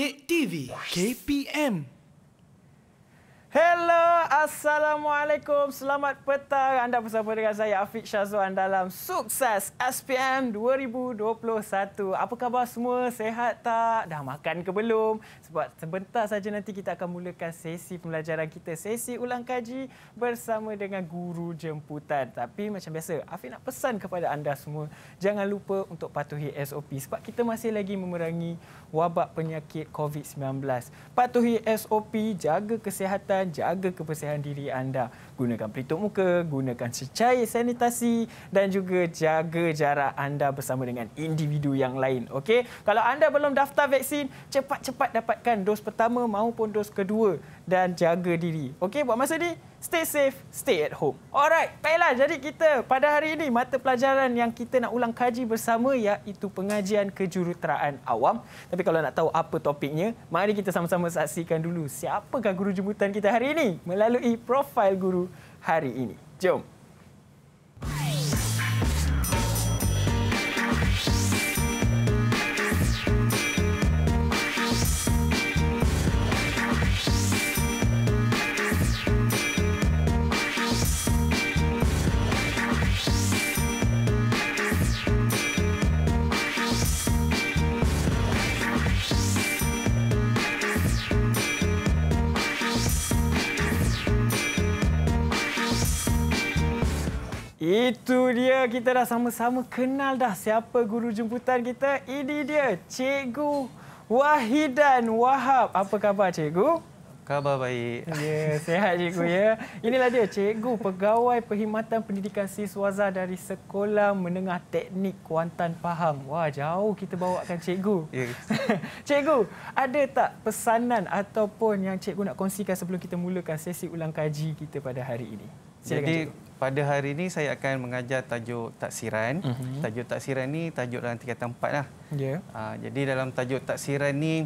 Titik TV KPM Hello, Assalamualaikum. Selamat petang. Anda bersama dengan saya, Afiq Syazwan dalam Sukses SPM 2021. Apa khabar semua? Sehat tak? Dah makan ke belum? Sebab sebentar saja nanti kita akan mulakan sesi pembelajaran kita, sesi ulang kaji bersama dengan guru jemputan. Tapi macam biasa, Afiq nak pesan kepada anda semua, jangan lupa untuk patuhi SOP sebab kita masih lagi memerangi wabak penyakit COVID-19. Patuhi SOP, jaga kesihatan kesihatan, jaga kebersihan diri anda gunakan pelitup muka, gunakan secair sanitasi dan juga jaga jarak anda bersama dengan individu yang lain. Okey, kalau anda belum daftar vaksin, cepat-cepat dapatkan dos pertama maupun dos kedua dan jaga diri. Okey, buat masa ni, stay safe, stay at home. Alright, baiklah. Jadi kita pada hari ini mata pelajaran yang kita nak ulang kaji bersama iaitu pengajian kejuruteraan awam. Tapi kalau nak tahu apa topiknya, mari kita sama-sama saksikan dulu siapakah guru jemputan kita hari ini melalui profil guru hari ini. Jom! Bye. Itu dia kita dah sama-sama kenal dah siapa guru jemputan kita. Ini dia Cikgu Wahidan Wahab. Apa khabar Cikgu? Khabar baik. Ya, sehat Cikgu ya. Inilah dia Cikgu Pegawai Perkhidmatan Pendidikan Siswaza dari Sekolah Menengah Teknik Kuantan Pahang. Wah, jauh kita bawakan Cikgu. Ya. Cikgu, ada tak pesanan ataupun yang Cikgu nak kongsikan sebelum kita mulakan sesi ulang kaji kita pada hari ini? Silakan, Jadi, cikgu pada hari ini saya akan mengajar tajuk taksiran. Mm -hmm. Tajuk taksiran ini tajuk dalam tingkatan empatlah. Yeah. Ya. Uh, jadi dalam tajuk taksiran ini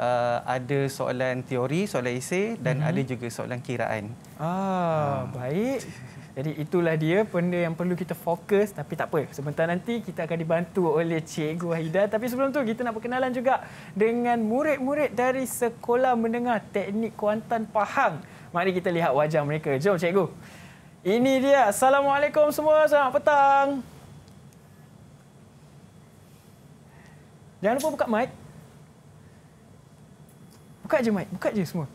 uh, ah, ada soalan teori, soalan esei dan mm -hmm. ada juga soalan kiraan. Ah, uh. baik. Jadi itulah dia benda yang perlu kita fokus tapi tak apa. Sebentar nanti kita akan dibantu oleh Cikgu Haida tapi sebelum tu kita nak perkenalan juga dengan murid-murid dari Sekolah Menengah Teknik Kuantan Pahang. Mari kita lihat wajah mereka. Jom Cikgu. Ini dia. Assalamualaikum semua. Selamat petang. Jangan lupa buka mic. Buka je mic. Buka je semua.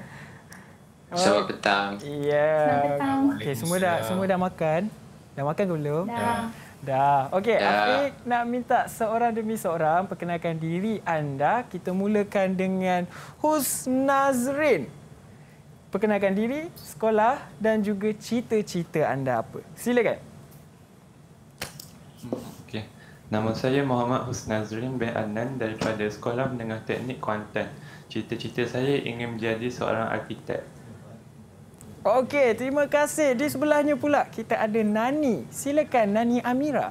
Selamat petang. Ya. Yeah. Selamat petang. Okay, semua dah semua dah makan. Dah makan ke belum? Dah. Dah. Okey, Afiq nak minta seorang demi seorang perkenalkan diri anda. Kita mulakan dengan Husnazrin perkenalkan diri, sekolah dan juga cita-cita anda apa. Silakan. Okay. Nama saya Muhammad Husnazrin bin Anan daripada Sekolah Menengah Teknik Kuantan. Cita-cita saya ingin menjadi seorang arkitek. Okey, terima kasih. Di sebelahnya pula kita ada Nani. Silakan Nani Amira.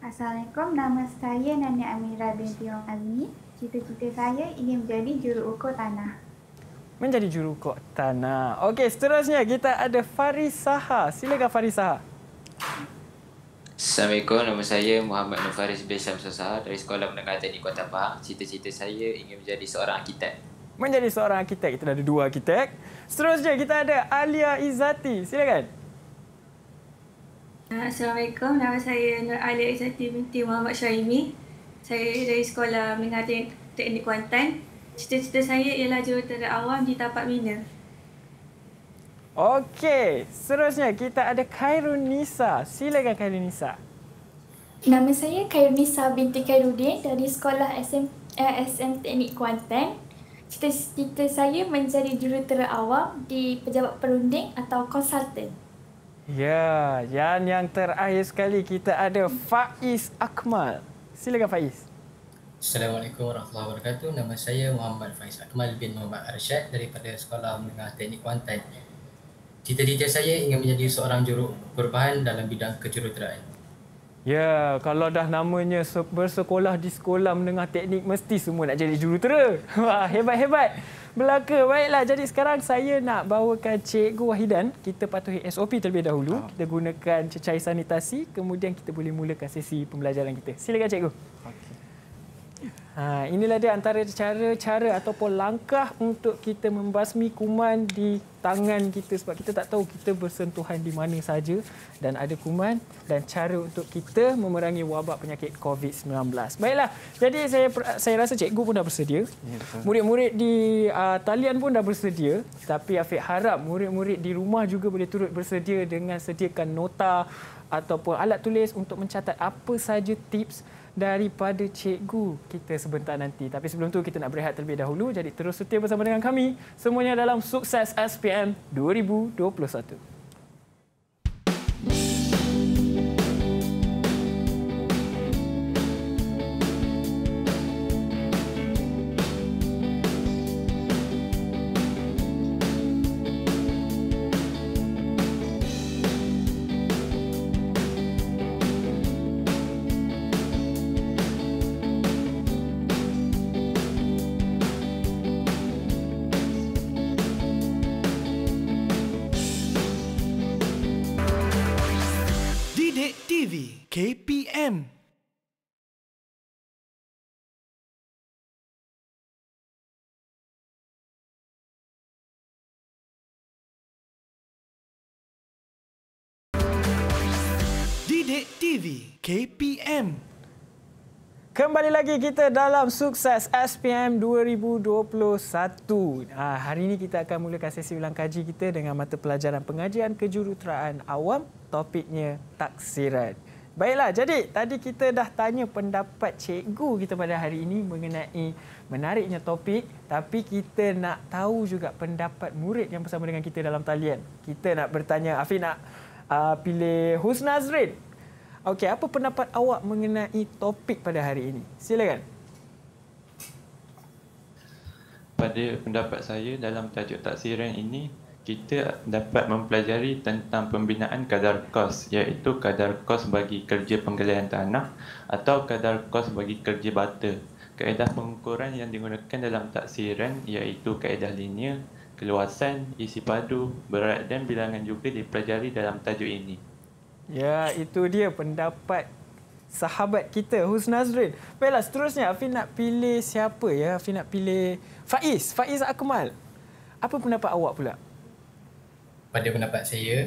Assalamualaikum. Nama saya Nani Amira binti Azmi. Cita-cita saya ingin menjadi juru ukur tanah. Menjadi juru ukur tanah. Okey, seterusnya kita ada Farisaha. Silakan Farisaha. Assalamualaikum, nama saya Muhammad Nur Faris bin Syamsul dari Sekolah Menengah Teknik Kota Pahang. Cita-cita saya ingin menjadi seorang arkitek. Menjadi seorang arkitek. Kita ada dua arkitek. Seterusnya kita ada Alia Izati. Silakan. Assalamualaikum, nama saya Nur Alia Izati binti Muhammad Syahimi. Saya dari sekolah mengajar teknik Kuantan. Cita-cita saya ialah jurutera awam di tapak mina. Okey, seterusnya kita ada Khairun Nisa. Silakan Khairun Nisa. Nama saya Khairun Nisa binti Khairudin dari sekolah SM, eh, SM Teknik Kuantan. Cita-cita saya menjadi jurutera awam di pejabat perunding atau konsultan. Ya, dan yang terakhir sekali kita ada Faiz Akmal. Silakan Faiz. Assalamualaikum warahmatullahi wabarakatuh. Nama saya Muhammad Faiz Akmal bin Muhammad Arsyad daripada Sekolah Menengah Teknik Kuantan. Cita-cita saya ingin menjadi seorang juru perubahan dalam bidang kejuruteraan. Ya, kalau dah namanya bersekolah di sekolah menengah teknik, mesti semua nak jadi jurutera. Wah, hebat-hebat. Belaka, baiklah. Jadi sekarang saya nak bawakan Cikgu Wahidan. Kita patuhi SOP terlebih dahulu. Ah. Kita gunakan cecair sanitasi. Kemudian kita boleh mulakan sesi pembelajaran kita. Silakan Cikgu. Ha, inilah dia antara cara-cara ataupun langkah untuk kita membasmi kuman di tangan kita sebab kita tak tahu kita bersentuhan di mana saja dan ada kuman dan cara untuk kita memerangi wabak penyakit COVID-19. Baiklah, jadi saya saya rasa cikgu pun dah bersedia. Ya, murid-murid di uh, talian pun dah bersedia. Tapi Afiq harap murid-murid di rumah juga boleh turut bersedia dengan sediakan nota ataupun alat tulis untuk mencatat apa saja tips daripada cikgu kita sebentar nanti. Tapi sebelum tu kita nak berehat terlebih dahulu. Jadi terus setia bersama dengan kami semuanya dalam sukses SPM 2021. KPM. Didik TV KPM. Kembali lagi kita dalam sukses SPM 2021. Ah, hari ini kita akan mulakan sesi ulang kaji kita dengan mata pelajaran pengajian kejuruteraan awam. Topiknya taksiran. Baiklah, jadi tadi kita dah tanya pendapat cikgu kita pada hari ini mengenai menariknya topik. Tapi kita nak tahu juga pendapat murid yang bersama dengan kita dalam talian. Kita nak bertanya, Afi nak uh, pilih Husnazrin. Okey, apa pendapat awak mengenai topik pada hari ini? Silakan. Pada pendapat saya dalam tajuk taksiran ini, kita dapat mempelajari tentang pembinaan kadar kos iaitu kadar kos bagi kerja penggalian tanah atau kadar kos bagi kerja bata. Kaedah pengukuran yang digunakan dalam taksiran iaitu kaedah linear, keluasan, isi padu, berat dan bilangan juga dipelajari dalam tajuk ini. Ya, itu dia pendapat sahabat kita Husnazrin. Baiklah, seterusnya Afi nak pilih siapa ya? Afi nak pilih Faiz, Faiz Akmal. Apa pendapat awak pula? pada pendapat saya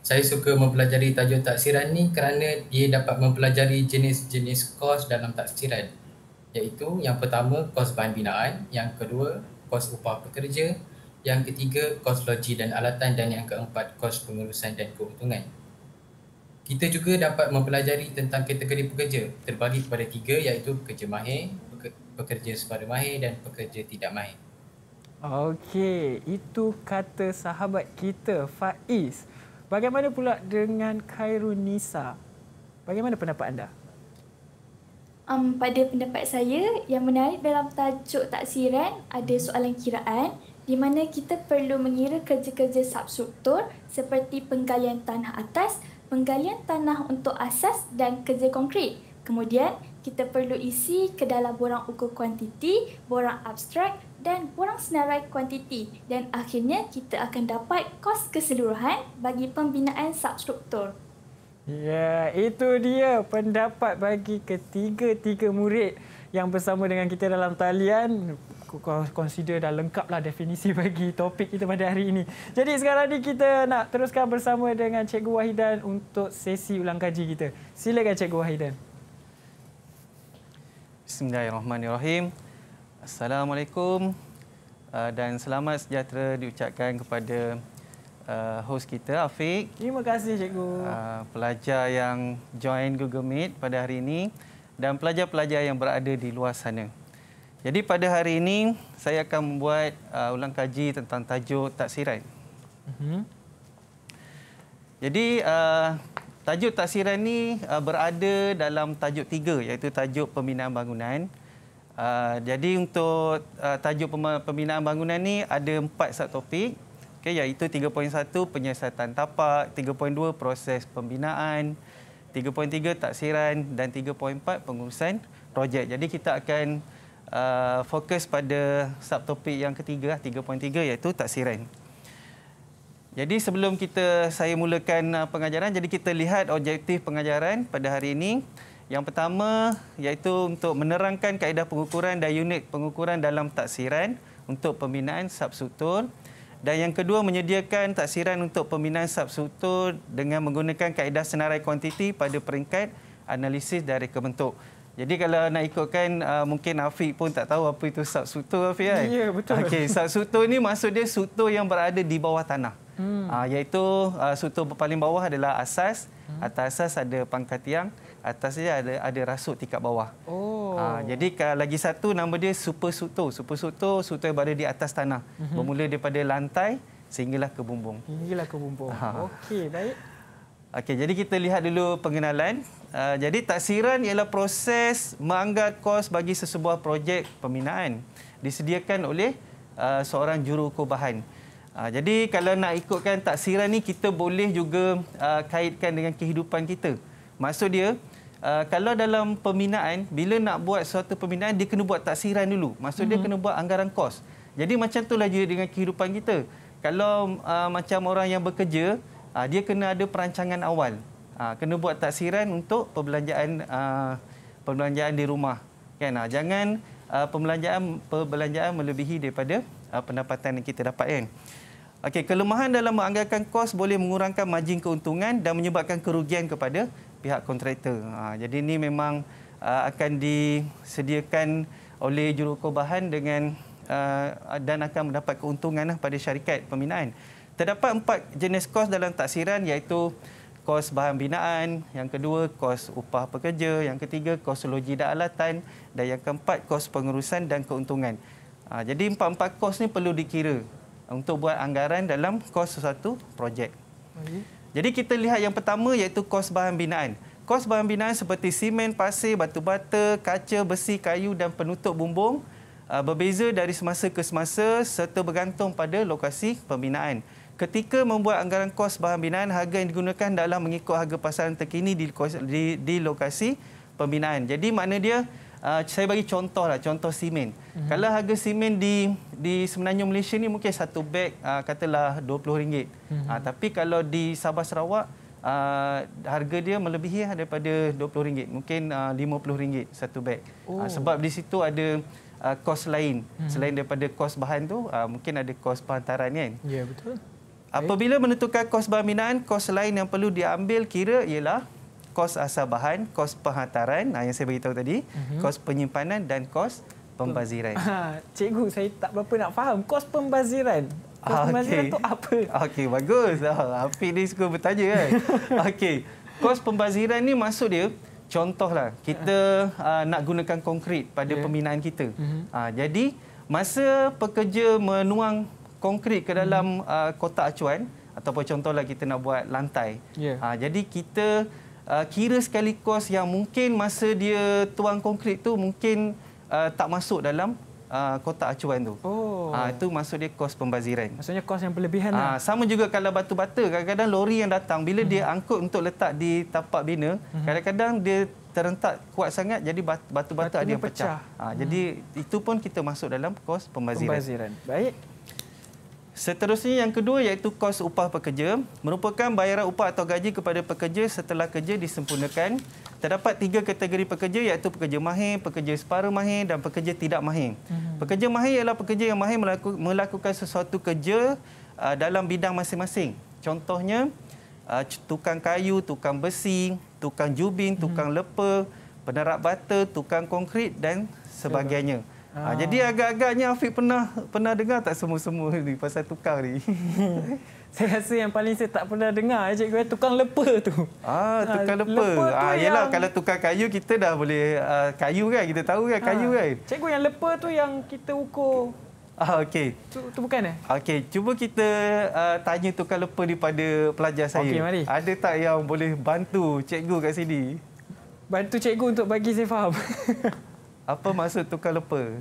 saya suka mempelajari tajuk tafsiran ni kerana dia dapat mempelajari jenis-jenis kos dalam tafsiran iaitu yang pertama kos bahan binaan, yang kedua kos upah pekerja, yang ketiga kos logi dan alatan dan yang keempat kos pengurusan dan keuntungan. Kita juga dapat mempelajari tentang kategori pekerja terbagi kepada tiga iaitu pekerja mahir, pekerja separuh mahir dan pekerja tidak mahir. Okey, itu kata sahabat kita Faiz. Bagaimana pula dengan Khairun Nisa? Bagaimana pendapat anda? Um, pada pendapat saya, yang menarik dalam tajuk taksiran ada soalan kiraan di mana kita perlu mengira kerja-kerja substruktur seperti penggalian tanah atas, penggalian tanah untuk asas dan kerja konkret. Kemudian, kita perlu isi ke dalam borang ukur kuantiti, borang abstrak dan kurang senarai kuantiti dan akhirnya kita akan dapat kos keseluruhan bagi pembinaan substruktur. Ya, itu dia pendapat bagi ketiga-tiga murid yang bersama dengan kita dalam talian. Kau Consider dah lengkaplah definisi bagi topik kita pada hari ini. Jadi sekarang ni kita nak teruskan bersama dengan Cikgu Wahidan untuk sesi ulang kaji kita. Silakan Cikgu Wahidan. Bismillahirrahmanirrahim. Assalamualaikum uh, dan selamat sejahtera diucapkan kepada uh, host kita Afiq. Terima kasih cikgu. Uh, pelajar yang join Google Meet pada hari ini dan pelajar-pelajar yang berada di luar sana. Jadi pada hari ini saya akan membuat ulang kaji tentang tajuk taksiran. Mhm. Jadi tajuk taksiran ini berada dalam tajuk tiga iaitu tajuk pembinaan bangunan. Uh, jadi untuk uh, tajuk pembinaan bangunan ni ada empat subtopik okay, iaitu 3.1 penyiasatan tapak, 3.2 proses pembinaan, 3.3 taksiran dan 3.4 pengurusan projek. Jadi kita akan uh, fokus pada subtopik yang ketiga 3.3 lah, iaitu taksiran. Jadi sebelum kita saya mulakan pengajaran, jadi kita lihat objektif pengajaran pada hari ini. Yang pertama iaitu untuk menerangkan kaedah pengukuran dan unit pengukuran dalam taksiran untuk pembinaan substruktur dan yang kedua menyediakan taksiran untuk pembinaan substruktur dengan menggunakan kaedah senarai kuantiti pada peringkat analisis dari kebentuk. Jadi kalau nak ikutkan uh, mungkin Afiq pun tak tahu apa itu substruktur Afiq kan? Ya betul. Okey, substruktur ni maksud dia struktur yang berada di bawah tanah hmm. uh, iaitu uh, sutur paling bawah adalah asas hmm. atas asas ada pangkat tiang atas dia ada ada rasuk tingkat bawah oh. uh, jadi uh, lagi satu nama dia super sutur super sutur sutur yang berada di atas tanah hmm. bermula daripada lantai sehinggalah ke bumbung sehinggalah ke bumbung uh. okey baik okey jadi kita lihat dulu pengenalan uh, jadi taksiran ialah proses menganggar kos bagi sesebuah projek pembinaan disediakan oleh uh, seorang juru kubahan. bahan Ah, jadi kalau nak ikutkan taksiran ni kita boleh juga ah, kaitkan dengan kehidupan kita. Maksud dia ah, kalau dalam peminaan bila nak buat suatu peminaan dia kena buat taksiran dulu. Maksud dia mhm. kena buat anggaran kos. Jadi macam itulah dia dengan kehidupan kita. Kalau macam orang yang bekerja dia kena ada perancangan awal. Kena buat taksiran untuk perbelanjaan perbelanjaan di rumah. Kan? Jangan perbelanjaan perbelanjaan melebihi daripada pendapatan yang kita dapatkan. Okey, kelemahan dalam menganggarkan kos boleh mengurangkan margin keuntungan dan menyebabkan kerugian kepada pihak kontraktor. Ha, jadi ini memang uh, akan disediakan oleh jurukor bahan dengan uh, dan akan mendapat keuntungan lah pada syarikat pembinaan. Terdapat empat jenis kos dalam taksiran iaitu kos bahan binaan, yang kedua kos upah pekerja, yang ketiga kos loji dan alatan dan yang keempat kos pengurusan dan keuntungan. Ha, jadi empat-empat kos ni perlu dikira untuk buat anggaran dalam kos sesuatu projek. Jadi kita lihat yang pertama iaitu kos bahan binaan. Kos bahan binaan seperti simen, pasir, batu bata, kaca, besi, kayu dan penutup bumbung uh, berbeza dari semasa ke semasa serta bergantung pada lokasi pembinaan. Ketika membuat anggaran kos bahan binaan, harga yang digunakan adalah mengikut harga pasaran terkini di, lokasi pembinaan. Jadi makna dia uh, saya bagi contoh lah, contoh simen. Mm-hmm. Kalau harga simen di di semenanjung Malaysia ni mungkin satu beg uh, katalah RM20. Mm-hmm. Uh, tapi kalau di Sabah Sarawak uh, harga dia melebihi lah daripada RM20, mungkin RM50 uh, satu beg. Oh. Uh, sebab di situ ada uh, kos lain mm-hmm. selain daripada kos bahan tu, uh, mungkin ada kos penghantaran kan. Ya, yeah, betul. Apabila eh. menentukan kos bahan binaan, kos lain yang perlu diambil kira ialah kos asal bahan, kos penghantaran ah, yang saya beritahu tadi, uh-huh. kos penyimpanan dan kos pembaziran. Ha, cikgu, saya tak berapa nak faham. Kos pembaziran. Kos okay. Ah, pembaziran itu apa? Okey, bagus. api ni suka bertanya kan. Okey, kos pembaziran ni maksud dia, contohlah, kita uh, nak gunakan konkrit pada yeah. pembinaan kita. Uh-huh. jadi, masa pekerja menuang konkrit ke dalam uh-huh. kotak acuan, ataupun contohlah kita nak buat lantai. Yeah. Ya. jadi, kita uh, kira sekali kos yang mungkin masa dia tuang konkrit tu mungkin uh, tak masuk dalam uh, kotak acuan tu. Oh. Uh, itu maksud dia kos pembaziran. Maksudnya kos yang berlebihan. Uh, sama juga kalau batu bata, kadang-kadang lori yang datang bila hmm. dia angkut untuk letak di tapak bina, hmm. kadang-kadang dia terentak kuat sangat jadi batu-batu ada yang pecah. pecah. Ha, hmm. jadi itu pun kita masuk dalam kos pembaziran. pembaziran. Baik. Seterusnya yang kedua iaitu kos upah pekerja merupakan bayaran upah atau gaji kepada pekerja setelah kerja disempurnakan. Terdapat tiga kategori pekerja iaitu pekerja mahir, pekerja separuh mahir dan pekerja tidak mahir. Mhm. Pekerja mahir ialah pekerja yang mahir melaku, melakukan sesuatu kerja uh, dalam bidang masing-masing. Contohnya uh, tukang kayu, tukang besi, tukang jubin, mhm. tukang lepa, penerap bata, tukang konkrit dan sebagainya. Ha, jadi agak-agaknya Afiq pernah pernah dengar tak semua-semua ni pasal tukang ni? saya rasa yang paling saya tak pernah dengar eh cikgu tukang lepa tu. Ah, ah tukang lepa. lepa ah yalah yang... kalau tukang kayu kita dah boleh uh, kayu kan kita tahu kan kayu ha, kan. Cikgu yang lepa tu yang kita ukur. Ah okey. Tu, tu bukan eh? Okey, cuba kita uh, tanya tukang lepa pada pelajar saya. Okay, mari. Ada tak yang boleh bantu cikgu kat sini? Bantu cikgu untuk bagi saya faham. Apa maksud tukar lepa?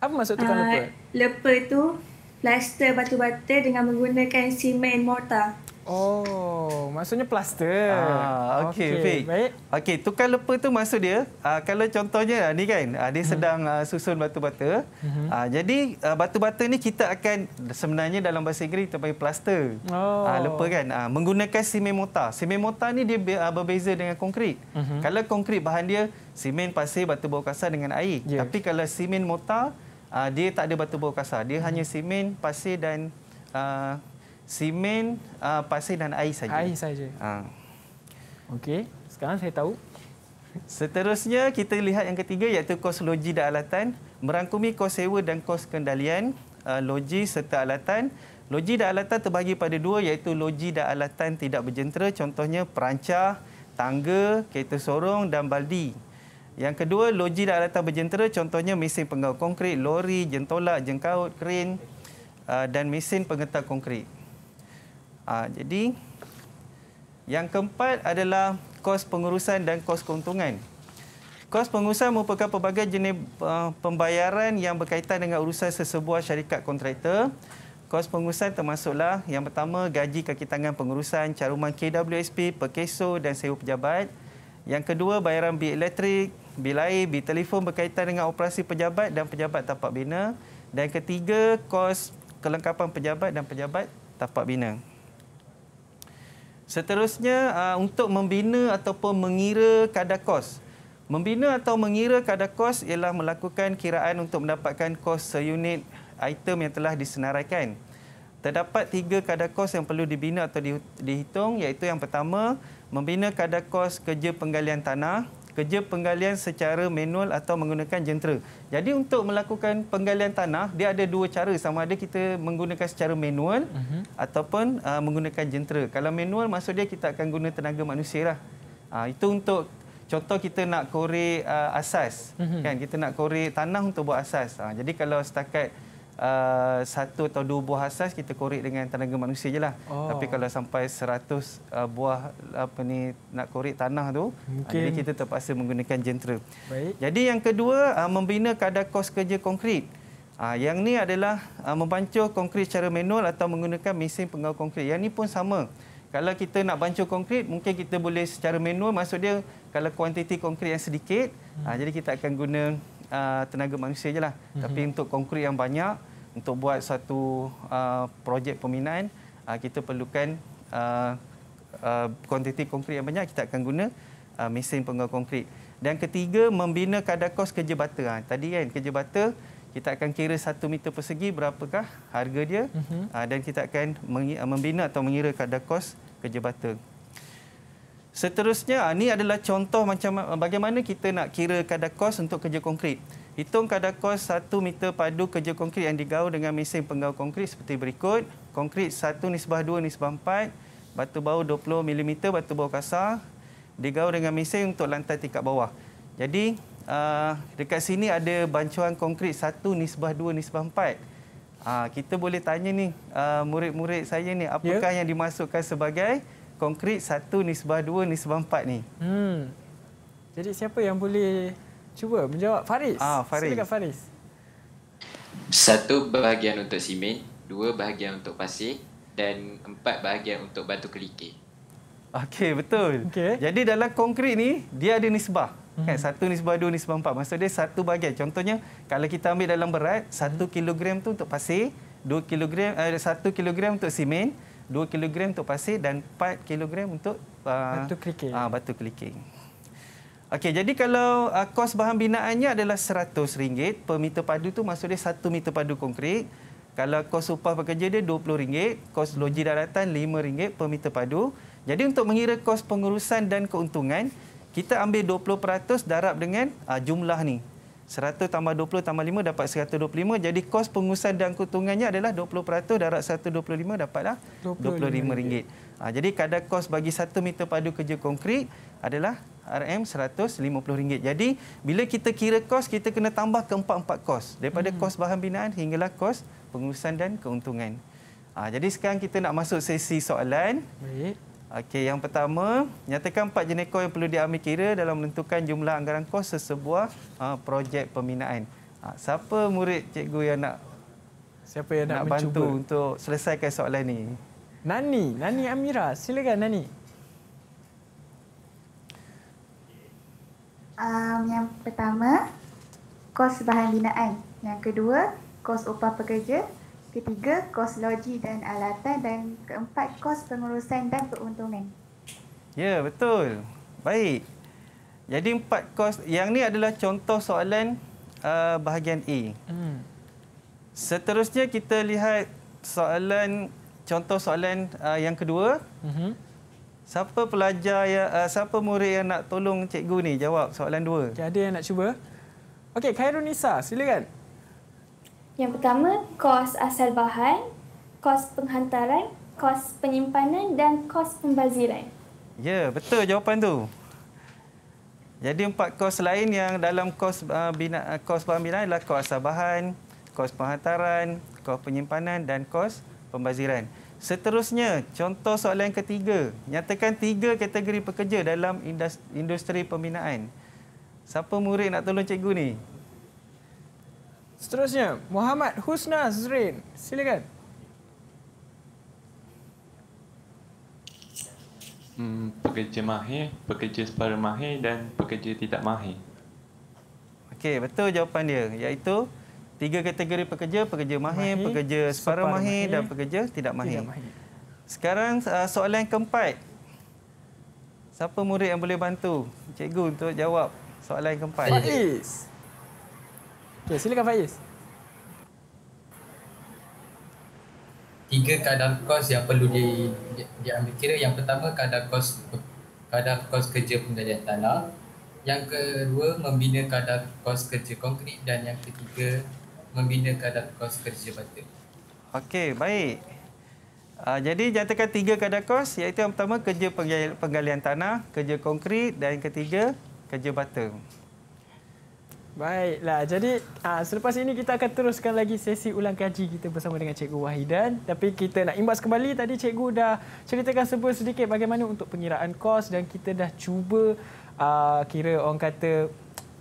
Apa maksud tukar uh, lepa? Lepa tu plaster batu-bata dengan menggunakan simen mortar. Oh, maksudnya plaster. Ah, okey, okay, baik. Okey, tukar lepa tu maksud dia, uh, kalau contohnya uh, ni kan, uh, dia hmm. sedang uh, susun batu-bata. Uh, hmm. jadi uh, batu-bata ni kita akan sebenarnya dalam bahasa Inggeris kita panggil plaster. Oh. Uh, lepa kan, uh, menggunakan simen mortar. Simen mortar ni dia uh, berbeza dengan konkrit. Uh Kalau konkrit bahan dia simen pasir, batu bau kasar dengan air. Yeah. Tapi kalau simen mortar, uh, dia tak ada batu bau kasar. Dia uh hanya simen, pasir dan uh, Simen, uh, pasir dan air saja. Air saja. Ha. Okey, sekarang saya tahu. Seterusnya kita lihat yang ketiga iaitu kos logi dan alatan merangkumi kos sewa dan kos kendalian uh, ah, loji serta alatan. Logi dan alatan terbagi pada dua iaitu logi dan alatan tidak berjentera contohnya perancah, tangga, kereta sorong dan baldi. Yang kedua, logi dan alatan berjentera contohnya mesin penggau konkrit, lori, jentolak, jengkaut, kerin dan mesin pengetar konkrit. Uh, jadi yang keempat adalah kos pengurusan dan kos keuntungan. Kos pengurusan merupakan pelbagai jenis uh, pembayaran yang berkaitan dengan urusan sesebuah syarikat kontraktor. Kos pengurusan termasuklah yang pertama gaji kaki tangan pengurusan, caruman KWSP, perkeso dan sewa pejabat. Yang kedua bayaran bil elektrik, bil air, bil telefon berkaitan dengan operasi pejabat dan pejabat tapak bina. Dan ketiga kos kelengkapan pejabat dan pejabat tapak bina. Seterusnya uh, untuk membina ataupun mengira kadar kos. Membina atau mengira kadar kos ialah melakukan kiraan untuk mendapatkan kos seunit item yang telah disenaraikan. Terdapat tiga kadar kos yang perlu dibina atau dihitung iaitu yang pertama, membina kadar kos kerja penggalian tanah, kerja penggalian secara manual atau menggunakan jentera. Jadi untuk melakukan penggalian tanah, dia ada dua cara. Sama ada kita menggunakan secara manual uh mhm. -huh. ataupun uh, menggunakan jentera. Kalau manual, maksud dia kita akan guna tenaga manusia. Lah. Uh, itu untuk contoh kita nak korek uh, asas. Uh mhm. -huh. kan? Kita nak korek tanah untuk buat asas. Uh, jadi kalau setakat uh, satu atau dua buah asas kita korek dengan tenaga manusia je lah. Oh. Tapi kalau sampai seratus uh, buah apa ni nak korek tanah tu, Mungkin. jadi kita terpaksa menggunakan jentera. Baik. Jadi yang kedua uh, membina kadar kos kerja konkrit. Uh, yang ni adalah uh, membancuh konkrit secara manual atau menggunakan mesin pengau konkrit. Yang ni pun sama. Kalau kita nak bancuh konkrit, mungkin kita boleh secara manual. Maksud dia, kalau kuantiti konkrit yang sedikit, hmm. uh, jadi kita akan guna uh, tenaga manusia je lah. Hmm. Tapi untuk konkrit yang banyak, untuk buat satu uh, projek pembinaan uh, kita perlukan kuantiti uh, uh, konkrit yang banyak kita akan guna uh, mesin penggal konkrit dan ketiga membina kadar kos kerja bata ha, tadi kan kerja bata kita akan kira satu meter persegi berapakah harga dia uh-huh. uh, dan kita akan uh, membina atau mengira kadar kos kerja bata seterusnya ini ha, adalah contoh macam bagaimana kita nak kira kadar kos untuk kerja konkrit Hitung kadar kos 1 meter padu kerja konkrit yang digaul dengan mesin penggaul konkrit seperti berikut. Konkrit 1 nisbah 2 nisbah 4, batu bau 20 mm, batu bau kasar. Digaul dengan mesin untuk lantai tingkat bawah. Jadi, ah, dekat sini ada bancuan konkrit 1 nisbah 2 nisbah 4. Uh, ah, kita boleh tanya ni uh, murid-murid saya ni apakah yeah. yang dimasukkan sebagai konkrit satu nisbah dua nisbah empat ni? Hmm. Jadi siapa yang boleh Cuba menjawab Faris. Ah, Faris. Silakan Faris. Satu bahagian untuk simen, dua bahagian untuk pasir dan empat bahagian untuk batu kelikir. Okey, betul. Okay. Jadi dalam konkrit ni dia ada nisbah. Hmm. Kan? Satu nisbah dua, nisbah empat. Maksud dia satu bahagian. Contohnya, kalau kita ambil dalam berat, satu hmm. kilogram tu untuk pasir, dua kilogram, eh, satu kilogram untuk simen, dua kilogram untuk pasir dan empat kilogram untuk uh, batu kelikir. Uh, ah, batu kelikir. Okey, jadi kalau uh, kos bahan binaannya adalah RM100 per meter padu tu maksudnya satu meter padu konkrit. Kalau kos upah pekerja dia RM20, kos loji daratan RM5 per meter padu. Jadi untuk mengira kos pengurusan dan keuntungan, kita ambil 20% darab dengan uh, jumlah ni. 100 tambah 20 tambah 5 dapat 125. Jadi kos pengurusan dan keuntungannya adalah 20% darab 125 dapatlah RM25. Ha, ah, jadi kadar kos bagi satu meter padu kerja konkrit adalah RM150. Jadi bila kita kira kos, kita kena tambah keempat-empat kos. Daripada hmm. kos bahan binaan hinggalah kos pengurusan dan keuntungan. Ha, jadi sekarang kita nak masuk sesi soalan. Baik. Okey, yang pertama, nyatakan empat jenis kos yang perlu diambil kira dalam menentukan jumlah anggaran kos sesebuah ha, projek pembinaan. Ha, siapa murid cikgu yang nak siapa yang nak, nak bantu untuk selesaikan soalan ini? Nani, Nani Amira, silakan Nani. um, yang pertama kos bahan binaan yang kedua kos upah pekerja ketiga kos logi dan alatan dan keempat kos pengurusan dan keuntungan ya betul baik jadi empat kos yang ni adalah contoh soalan uh, bahagian A hmm. seterusnya kita lihat soalan contoh soalan uh, yang kedua mm -hmm. Siapa pelajar yang uh, siapa murid yang nak tolong cikgu ni jawab soalan dua. Okay, ada yang nak cuba? Okey, Khairul Nisa, silakan. Yang pertama, kos asal bahan, kos penghantaran, kos penyimpanan dan kos pembaziran. Ya, yeah, betul jawapan tu. Jadi empat kos lain yang dalam kos uh, bina uh, kos pembinaan adalah kos asal bahan, kos penghantaran, kos penyimpanan dan kos pembaziran. Seterusnya, contoh soalan ketiga. Nyatakan tiga kategori pekerja dalam industri pembinaan. Siapa murid nak tolong cikgu ni? Seterusnya, Muhammad Husna Zrin. Silakan. Hmm, pekerja mahir, pekerja separuh mahir dan pekerja tidak mahir. Okey, betul jawapan dia. Iaitu Tiga kategori pekerja, pekerja mahir, mahir pekerja separa mahir, mahir dan pekerja tidak mahir. Tidak mahir. Sekarang uh, soalan yang keempat. Siapa murid yang boleh bantu cikgu untuk jawab soalan yang keempat? Faiz. Okey, silakan Faiz. Tiga kadar kos yang perlu di, di, diambil kira. Yang pertama kadar kos kadar kos kerja penggalian tanah. Yang kedua membina kadar kos kerja konkrit dan yang ketiga membina kadar kos kerja batin. Okey, baik. Ah, jadi jantakan tiga kadar kos iaitu yang pertama kerja penggalian tanah, kerja konkrit dan ketiga kerja batu. Baiklah, jadi ah, selepas ini kita akan teruskan lagi sesi ulang kaji kita bersama dengan Cikgu Wahidan. Tapi kita nak imbas kembali, tadi Cikgu dah ceritakan sebut sedikit bagaimana untuk pengiraan kos dan kita dah cuba ah, kira orang kata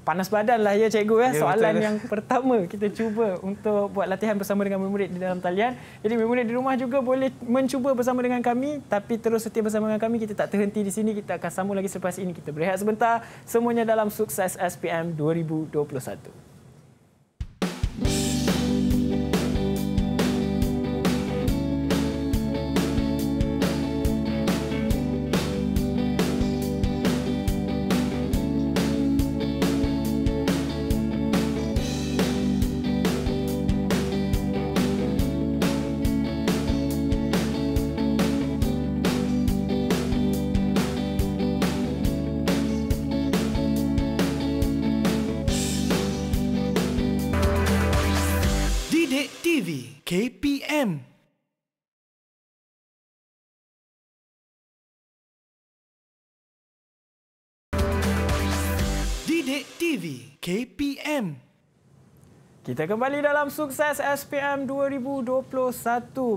panas badan lah ya cikgu ya. ya Soalan lah. yang pertama kita cuba untuk buat latihan bersama dengan murid di dalam talian. Jadi murid di rumah juga boleh mencuba bersama dengan kami tapi terus setia bersama dengan kami kita tak terhenti di sini kita akan sambung lagi selepas ini kita berehat sebentar semuanya dalam sukses SPM 2021. him. Didik TV KPM kita kembali dalam sukses SPM 2021.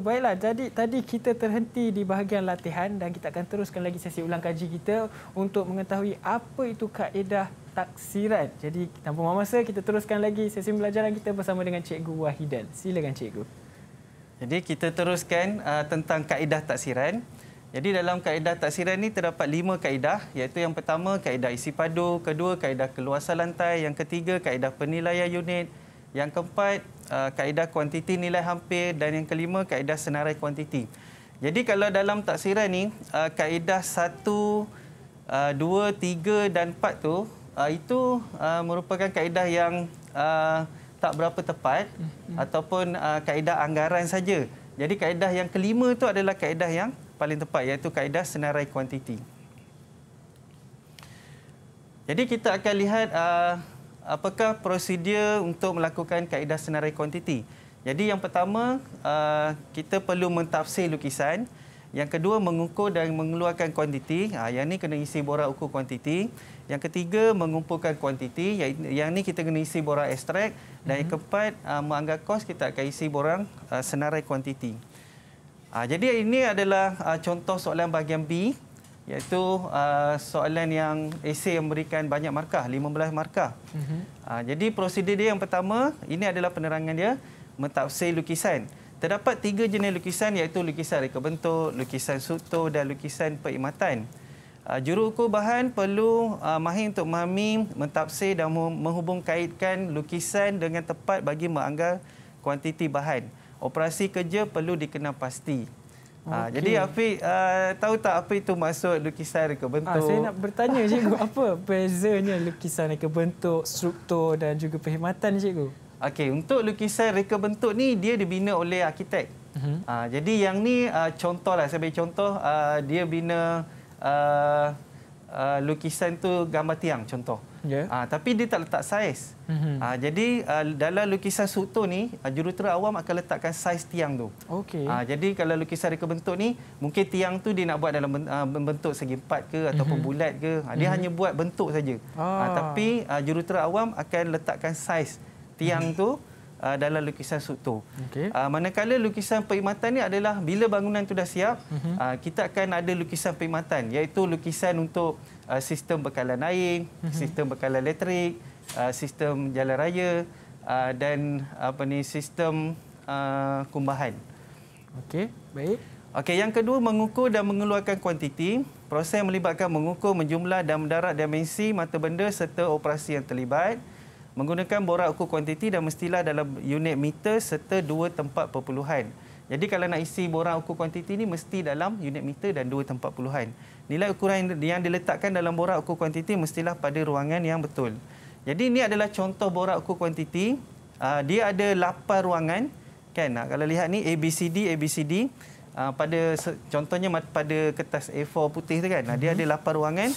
Baiklah, jadi tadi kita terhenti di bahagian latihan dan kita akan teruskan lagi sesi ulang kaji kita untuk mengetahui apa itu kaedah taksiran. Jadi tanpa masa kita teruskan lagi sesi pembelajaran kita bersama dengan Cikgu Wahidan. Silakan Cikgu. Jadi kita teruskan uh, tentang kaedah taksiran. Jadi dalam kaedah taksiran ini terdapat lima kaedah iaitu yang pertama kaedah isi padu, kedua kaedah keluasan lantai, yang ketiga kaedah penilaian unit, yang keempat uh, kaedah kuantiti nilai hampir dan yang kelima kaedah senarai kuantiti. Jadi kalau dalam taksiran ini uh, kaedah satu, uh, dua, tiga dan empat tu uh, itu uh, merupakan kaedah yang uh, tak berapa tepat hmm. ataupun uh, kaedah anggaran saja. Jadi kaedah yang kelima itu adalah kaedah yang paling tepat iaitu kaedah senarai kuantiti. Jadi kita akan lihat uh, apakah prosedur untuk melakukan kaedah senarai kuantiti. Jadi yang pertama, uh, kita perlu mentafsir lukisan. Yang kedua mengukur dan mengeluarkan kuantiti. Ha, yang ni kena isi borak ukur kuantiti. Yang ketiga mengumpulkan kuantiti. Yang, yang ni kita kena isi borak ekstrak. Dan yang mhm. keempat uh, ha, menganggar kos kita akan isi borang uh, senarai kuantiti. Ha, jadi ini adalah uh, contoh soalan bahagian B iaitu uh, soalan yang yang memberikan banyak markah 15 markah. Uh-huh. Uh, jadi prosedur dia yang pertama ini adalah penerangan dia mentafsir lukisan. Terdapat tiga jenis lukisan iaitu lukisan reka bentuk, lukisan sukto dan lukisan perkhidmatan. Uh, juru ukur bahan perlu uh, mahir untuk memahami, mentafsir dan menghubungkaitkan lukisan dengan tepat bagi menganggar kuantiti bahan. Operasi kerja perlu dikenal pasti. Ah, okay. Uh, jadi Afiq, uh, tahu tak apa itu maksud lukisan reka bentuk? Uh, saya nak bertanya cikgu, apa bezanya lukisan reka bentuk, struktur dan juga perkhidmatan cikgu? Okey, untuk lukisan reka bentuk ni dia dibina oleh arkitek. Uh -huh. uh, jadi yang ni uh, contohlah saya bagi contoh uh, dia bina uh, uh, lukisan tu gambar tiang contoh. Yeah. Ya. Uh, tapi dia tak letak saiz. Uh -huh. uh, jadi uh, dalam lukisan struktur ni uh, jurutera awam akan letakkan saiz tiang tu. Okey. Uh, jadi kalau lukisan reka bentuk ni mungkin tiang tu dia nak buat dalam bentuk segi empat ke ataupun uh mhm. -huh. bulat ke. Uh, dia uh mhm. -huh. hanya buat bentuk saja. Ah. Uh, tapi uh, jurutera awam akan letakkan saiz tiang tu uh, dalam lukisan sutu. Okay. Uh, manakala lukisan perkhidmatan ni adalah bila bangunan tu dah siap, uh uh, kita akan ada lukisan perkhidmatan iaitu lukisan untuk uh, sistem bekalan air, uh sistem bekalan elektrik, uh, sistem jalan raya uh, dan apa ni sistem uh, kumbahan. Okey, baik. Okey, yang kedua mengukur dan mengeluarkan kuantiti. Proses melibatkan mengukur, menjumlah dan mendarat dimensi mata benda serta operasi yang terlibat. Uh, menggunakan borak ukur kuantiti dan mestilah dalam unit meter serta dua tempat perpuluhan. Jadi kalau nak isi borak ukur kuantiti ini mesti dalam unit meter dan dua tempat puluhan. Nilai ukuran yang diletakkan dalam borak ukur kuantiti mestilah pada ruangan yang betul. Jadi ini adalah contoh borak ukur kuantiti. Ah, dia ada lapan ruangan. kan? Kalau lihat ni A A B B C D C D ah, Pada Contohnya pada kertas A4 putih tu kan. Dia mhm. ada lapan ruangan.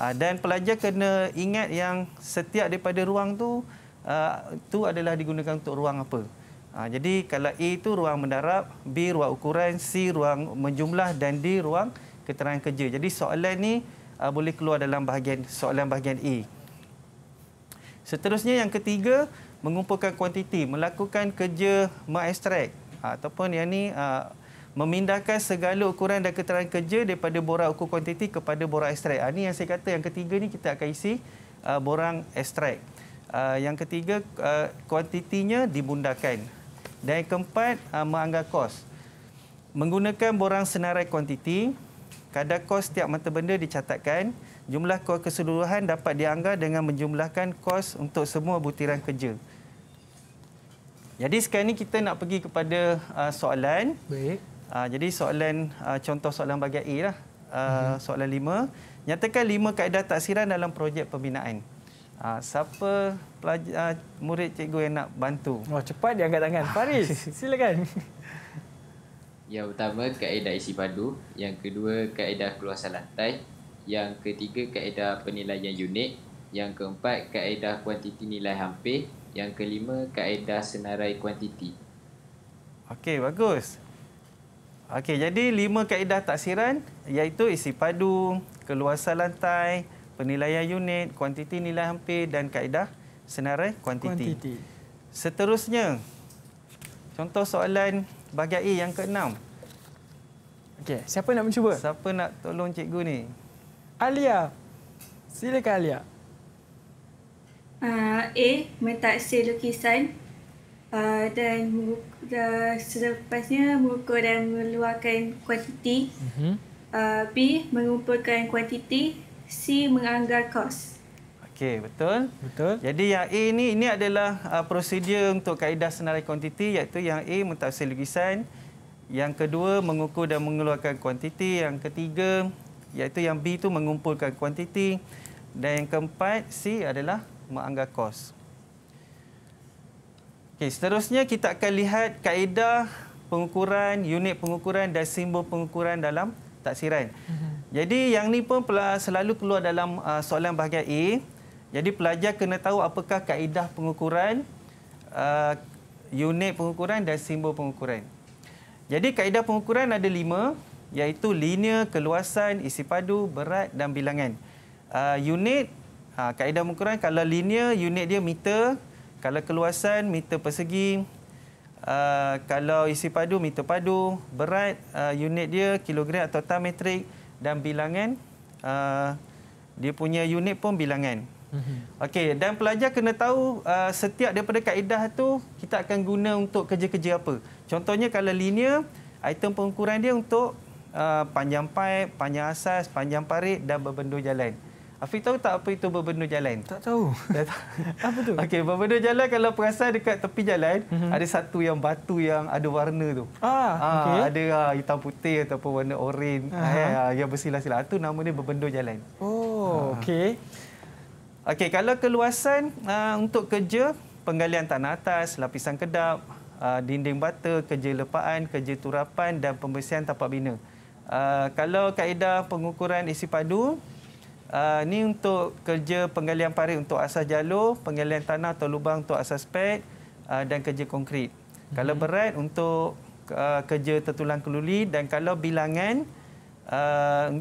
Ah, dan pelajar kena ingat yang setiap daripada ruang tu ah, tu adalah digunakan untuk ruang apa. Ah, jadi kalau A itu ruang mendarat, B ruang ukuran, C ruang menjumlah dan D ruang keterangan kerja. Jadi soalan ni boleh keluar dalam bahagian soalan bahagian A. Seterusnya yang ketiga mengumpulkan kuantiti, melakukan kerja mengekstrak ataupun yang ni memindahkan segala ukuran dan keterangan kerja daripada borang ukur kuantiti kepada borang ekstrak. Ini ah, yang saya kata yang ketiga ni kita akan isi ah, borang ekstrak. Ah, yang ketiga, kuantitinya dibundarkan. Dan yang keempat, menganggar kos. Menggunakan borang senarai kuantiti, kadar kos setiap mata benda dicatatkan. Jumlah kos keseluruhan dapat dianggar dengan menjumlahkan kos untuk semua butiran kerja. Jadi sekarang ini kita nak pergi kepada soalan. Baik. Ah, jadi soalan uh, contoh soalan bahagian A lah. Uh, hmm. Soalan lima. Nyatakan lima kaedah taksiran dalam projek pembinaan. Uh, siapa pelajar, uh, murid cikgu yang nak bantu? Wah, cepat dia angkat tangan. Faris, silakan. Yang pertama, kaedah isi padu. Yang kedua, kaedah keluasan lantai. Yang ketiga, kaedah penilaian unit. Yang keempat, kaedah kuantiti nilai hampir. Yang kelima, kaedah senarai kuantiti. Okey, bagus. Okey, jadi lima kaedah taksiran iaitu isi padu, keluasan lantai, penilaian unit, kuantiti nilai hampir dan kaedah senarai kuantiti. Seterusnya, contoh soalan bahagian A yang keenam. Okey, siapa nak mencuba? Siapa nak tolong cikgu ni? Alia. Silakan Alia. Uh, A, mentaksir lukisan uh, dan uh, selepasnya mengukur dan mengeluarkan kuantiti uh-huh. B mengumpulkan kuantiti C menganggar kos Okey betul betul. Jadi yang A ni ini adalah uh, prosedur untuk kaedah senarai kuantiti iaitu yang A mentafsir lukisan, yang kedua mengukur dan mengeluarkan kuantiti, yang ketiga iaitu yang B itu mengumpulkan kuantiti dan yang keempat C adalah menganggar kos. Okey, seterusnya kita akan lihat kaedah pengukuran, unit pengukuran dan simbol pengukuran dalam taksiran. Mhm. Jadi yang ni pun selalu keluar dalam uh, soalan bahagian A. Jadi pelajar kena tahu apakah kaedah pengukuran, uh, unit pengukuran dan simbol pengukuran. Jadi kaedah pengukuran ada lima iaitu linear, keluasan, isi padu, berat dan bilangan. Uh, unit, kaedah pengukuran kalau linear, unit dia meter, kalau keluasan, meter persegi. Uh, kalau isi padu, meter padu. Berat, uh, unit dia, kilogram atau ton metrik. Dan bilangan, uh, dia punya unit pun bilangan. Mhm. Okey, dan pelajar kena tahu uh, setiap daripada kaedah tu kita akan guna untuk kerja-kerja apa. Contohnya kalau linear, item pengukuran dia untuk uh, panjang pipe, panjang asas, panjang parit dan berbendul jalan. Uh, Afiq tahu tak apa itu berbenda jalan? Tak tahu. Tak tahu. apa tu? Okey, berbenda jalan kalau perasan dekat tepi jalan, mm -hmm. ada satu yang batu yang ada warna tu. Ah, ah okey. Ada ah, hitam putih ataupun warna oren. Ah, eh, ah, yang bersilah-silah. Itu nama dia berbenda jalan. Oh, ah. okey. Okey, kalau keluasan ah, untuk kerja, penggalian tanah atas, lapisan kedap, ah, dinding bata, kerja lepaan, kerja turapan dan pembersihan tapak bina. Ah, kalau kaedah pengukuran isi padu, ini ah, untuk kerja penggalian parit untuk asas jalur, penggalian tanah atau lubang untuk asas pek uh, ah, dan kerja konkrit. Mm -hmm. Kalau mhm. berat untuk uh, kerja tertulang keluli dan kalau bilangan,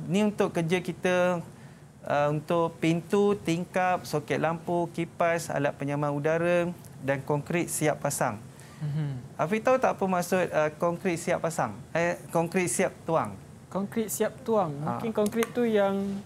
ini untuk kerja kita uh, untuk pintu, tingkap, soket lampu, kipas, alat penyaman udara dan konkrit siap pasang. Mm -hmm. Afi tahu tak apa maksud uh, konkrit siap pasang? Eh, konkrit siap tuang? Konkrit siap tuang. Mungkin ha. konkrit tu yang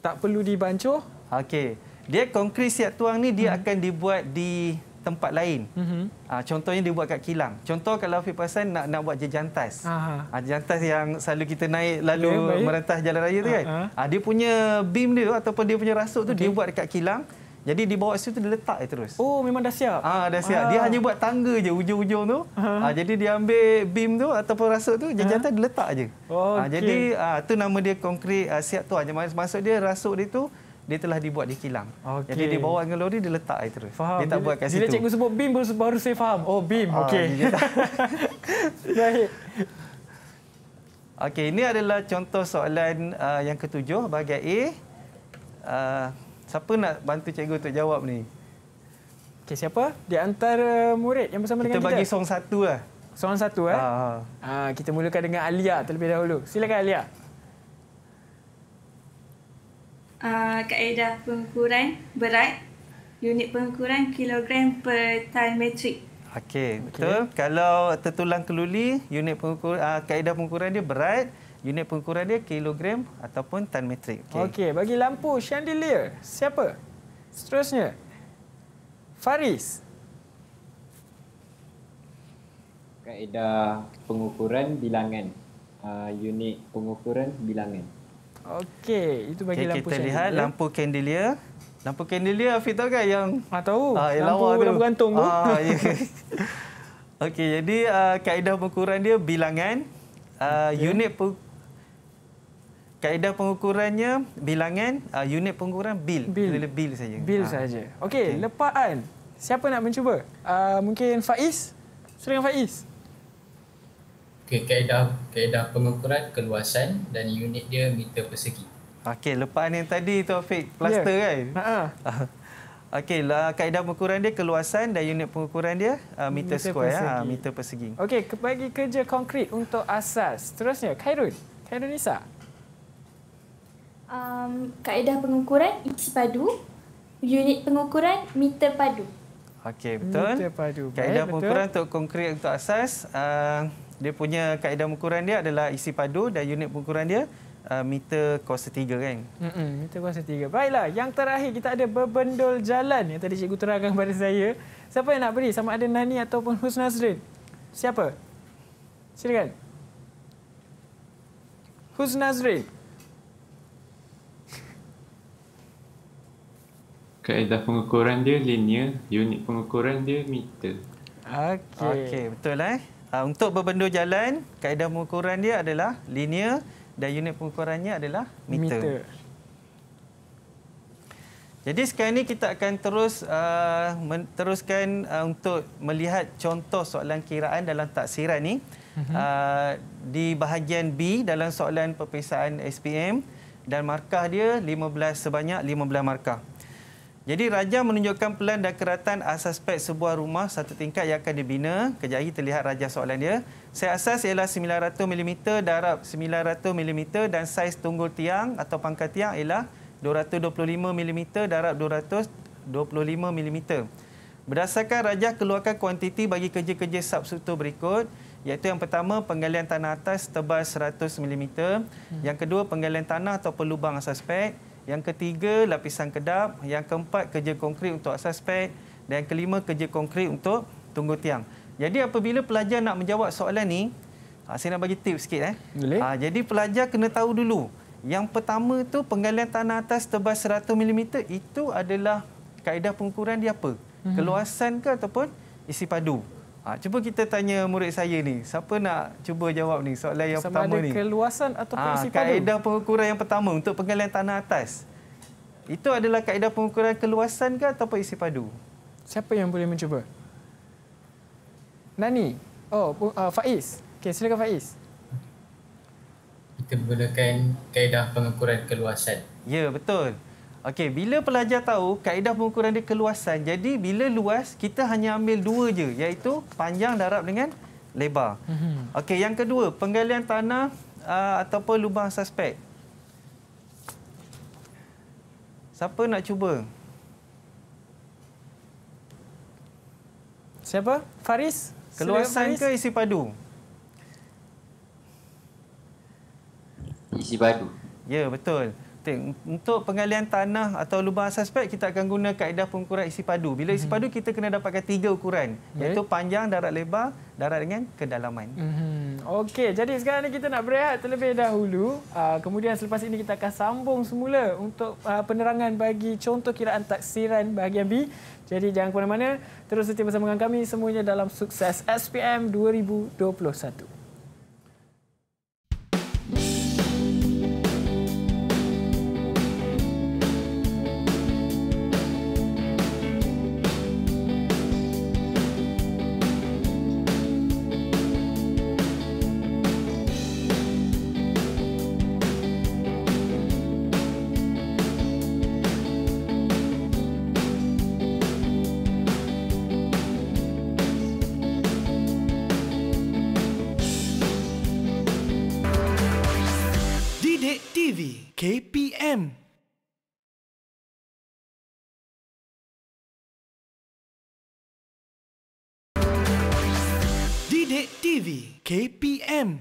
tak perlu dibancuh. Okey. Dia konkrit siap tuang ni dia hmm. akan dibuat di tempat lain. Mm -hmm. Contohnya dibuat kat kilang. Contoh kalau Fipasan nak nak buat jejantas. Aha. Ah, jejantas yang selalu kita naik lalu okay, merentas jalan raya tu kan. Uh Dia punya beam dia ataupun dia punya rasuk tu okay. dia buat dekat kilang. Jadi di bawah situ dia letak terus. Oh, memang dah siap. Ah, dah siap. Ah. Dia hanya buat tangga je ujung-ujung tu. Uh-huh. Ah, jadi dia ambil beam tu ataupun rasuk tu, dia jantan uh-huh. letak je. Oh, okay. jadi ah, tu nama dia konkrit ah, siap tu. Ah, masuk dia rasuk dia tu dia telah dibuat di kilang. Okay. Jadi dia bawa dengan lori dia letak air terus. Faham. Dia tak bila, buat kat situ. Bila cikgu sebut beam baru, baru saya faham. Oh, beam. Ah, Okey. Baik. Okey, ini adalah contoh soalan uh, yang ketujuh bahagian A. Uh, siapa nak bantu cikgu untuk jawab ni? Okay, siapa? Di antara murid yang bersama kita dengan kita. Kita bagi song satu lah. Song satu eh? Ha. Ha, kita mulakan dengan Alia terlebih dahulu. Silakan Alia. Uh, kaedah pengukuran berat unit pengukuran kilogram per time metric. Okey, betul. Kalau tertulang keluli, unit pengukuran uh, kaedah pengukuran dia berat unit pengukuran dia kilogram ataupun ton metrik. Okey, okay, bagi lampu chandelier, siapa? Seterusnya, Faris. Kaedah pengukuran bilangan. Uh, unit pengukuran bilangan. Okey, itu bagi okay, lampu kita chandelier. Kita lihat lampu chandelier. Lampu chandelier, Afiq tahu kan yang... Ah, tahu. Ah, yang lampu, lampu gantung tu. Ah, ya. Okey, jadi uh, kaedah pengukuran dia bilangan. Uh, ah, okay. Unit pengukuran Kaedah pengukurannya bilangan uh, unit pengukuran bil. Bil saja. Bil saja. Bil ha. Okey, okay. lepaan. Siapa nak mencuba? Uh, mungkin Faiz? Sila dengan Faiz. Okey, kaedah kaedah pengukuran keluasan dan unit dia meter persegi. Okey, lepaan yang tadi Taufik ya. plaster yeah. kan? Ha. ha. Okey, lah, kaedah pengukuran dia keluasan dan unit pengukuran dia uh, meter, meter square, ha, persegi. Ha, meter persegi. Okey, bagi kerja konkret untuk asas. Seterusnya, Khairul. Khairul Nisa um, kaedah pengukuran X padu, unit pengukuran meter padu. Okey, betul. Meter padu. Kaedah Baik, pengukuran betul. untuk konkrit untuk asas, uh, dia punya kaedah pengukuran dia adalah isi padu dan unit pengukuran dia uh, meter kuasa tiga kan? Mm-mm, meter kuasa tiga. Baiklah, yang terakhir kita ada berbendul jalan yang tadi cikgu terangkan kepada saya. Siapa yang nak beri? Sama ada Nani ataupun Husnazrin. Siapa? Silakan. Husnazrin. Husnazrin. kaedah pengukuran dia linear, unit pengukuran dia meter. Okey. Okey, betul eh. Ha, untuk berbendur jalan, kaedah pengukuran dia adalah linear dan unit pengukurannya adalah meter. meter. Jadi sekarang ini kita akan terus uh, meneruskan uh, untuk melihat contoh soalan kiraan dalam taksiran ini. Mhm. Uh, di bahagian B dalam soalan perpisahan SPM dan markah dia 15 sebanyak 15 markah. Jadi Raja menunjukkan pelan dan keratan asas spek sebuah rumah satu tingkat yang akan dibina. Kejap terlihat Raja soalan dia. Saya asas ialah 900mm darab 900mm dan saiz tunggul tiang atau pangkal tiang ialah 225mm darab 225mm. Berdasarkan Raja keluarkan kuantiti bagi kerja-kerja substruktur berikut iaitu yang pertama penggalian tanah atas tebal 100mm. Yang kedua penggalian tanah atau pelubang asas spek. Yang ketiga, lapisan kedap. Yang keempat, kerja konkrit untuk suspek. Dan yang kelima, kerja konkrit untuk tunggu tiang. Jadi apabila pelajar nak menjawab soalan ni, ah, saya nak bagi tips sikit. Eh. Boleh. Ah, jadi pelajar kena tahu dulu. Yang pertama tu penggalian tanah atas tebal 100 mm itu adalah kaedah pengukuran dia apa? Hmm. Keluasan ke ataupun isi padu? Ha, cuba kita tanya murid saya ni. Siapa nak cuba jawab ni soalan yang Sama pertama ada ni? Keluasan atau ha, isi padu? Kaedah pengukuran yang pertama untuk penggalian tanah atas. Itu adalah kaedah pengukuran keluasan ke atau isi padu? Siapa yang boleh mencuba? Nani? Oh, uh, Faiz. Okay, silakan Faiz. Kita menggunakan kaedah pengukuran keluasan. Ya, betul. Okey, bila pelajar tahu kaedah pengukuran dia keluasan. Jadi bila luas, kita hanya ambil dua je iaitu panjang darab dengan lebar. Mhm. Okey, yang kedua, penggalian tanah uh, ataupun lubang suspek. Siapa nak cuba? Siapa? Faris? Keluasan ke isi padu? Isi padu. Ya, betul penting. Untuk penggalian tanah atau lubang suspek, kita akan guna kaedah pengukuran isi padu. Bila isi mhm. padu, kita kena dapatkan tiga ukuran, okay. Ya. iaitu panjang, darat lebar, darat dengan kedalaman. Mhm. Okey, jadi sekarang ni kita nak berehat terlebih dahulu. Ah, kemudian selepas ini kita akan sambung semula untuk ah, penerangan bagi contoh kiraan taksiran bahagian B. Jadi jangan ke mana-mana, terus setiap bersama dengan kami semuanya dalam sukses SPM 2021. KPM.